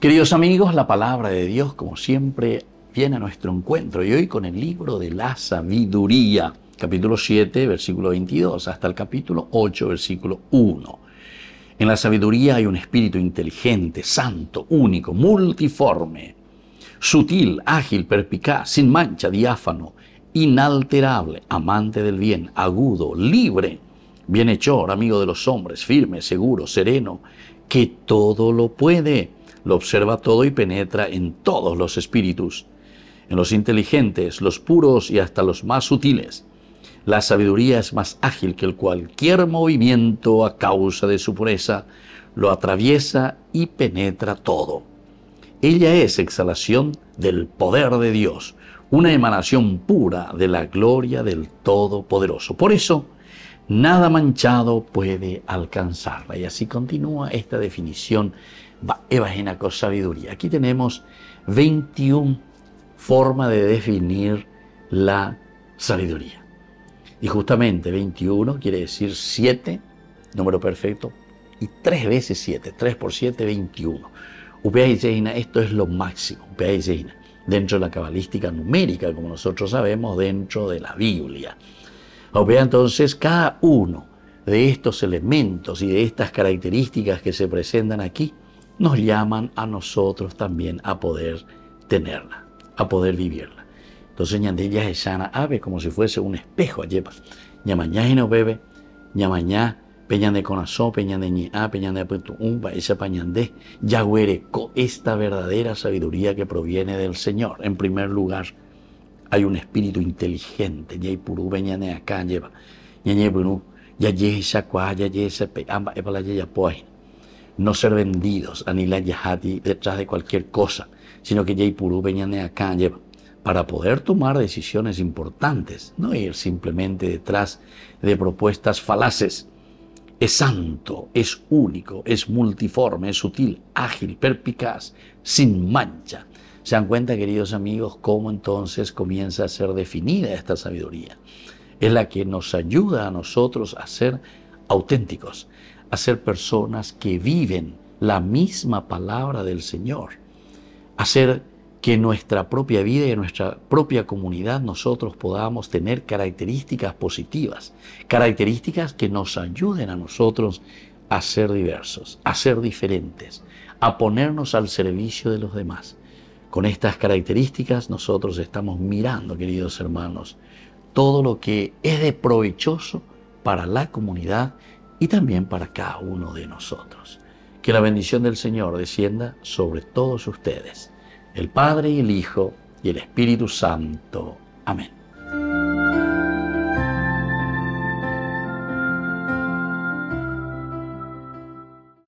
Queridos amigos, la palabra de Dios, como siempre, viene a nuestro encuentro y hoy con el libro de la sabiduría, capítulo 7, versículo 22, hasta el capítulo 8, versículo 1. En la sabiduría hay un espíritu inteligente, santo, único, multiforme, sutil, ágil, perpicaz, sin mancha, diáfano, inalterable, amante del bien, agudo, libre, bienhechor, amigo de los hombres, firme, seguro, sereno, que todo lo puede lo observa todo y penetra en todos los espíritus, en los inteligentes, los puros y hasta los más sutiles. La sabiduría es más ágil que el cualquier movimiento a causa de su pureza, lo atraviesa y penetra todo. Ella es exhalación del poder de Dios, una emanación pura de la gloria del Todopoderoso. Por eso, nada manchado puede alcanzarla. Y así continúa esta definición evagina con sabiduría. Aquí tenemos 21 formas de definir la sabiduría. Y justamente 21 quiere decir 7, número perfecto, y 3 veces 7, 3 por 7, 21. Upea y esto es lo máximo, Upea y dentro de la cabalística numérica, como nosotros sabemos, dentro de la Biblia. Upea entonces cada uno de estos elementos y de estas características que se presentan aquí, nos llaman a nosotros también a poder tenerla, a poder vivirla. Entonces ñandilla es sana ave como si fuese un espejo lleva. Ya y no bebe, ñamañá, peña de corazón, peña de ñiá, peña de umba. esa pañandé, huere esta verdadera sabiduría que proviene del Señor. En primer lugar, hay un espíritu inteligente, y purú, peña de acá lleva, ñañe purú, y esa pe, amba, ya no ser vendidos, Anila Yahati, detrás de cualquier cosa, sino que Jaipurú venían acá, lleva, para poder tomar decisiones importantes, no ir simplemente detrás de propuestas falaces. Es santo, es único, es multiforme, es sutil, ágil, perpicaz, sin mancha. ¿Se dan cuenta, queridos amigos, cómo entonces comienza a ser definida esta sabiduría? Es la que nos ayuda a nosotros a ser auténticos, a ser personas que viven la misma palabra del Señor, hacer que nuestra propia vida y nuestra propia comunidad nosotros podamos tener características positivas, características que nos ayuden a nosotros a ser diversos, a ser diferentes, a ponernos al servicio de los demás. Con estas características nosotros estamos mirando, queridos hermanos, todo lo que es de provechoso para la comunidad y también para cada uno de nosotros. Que la bendición del Señor descienda sobre todos ustedes, el Padre y el Hijo y el Espíritu Santo. Amén.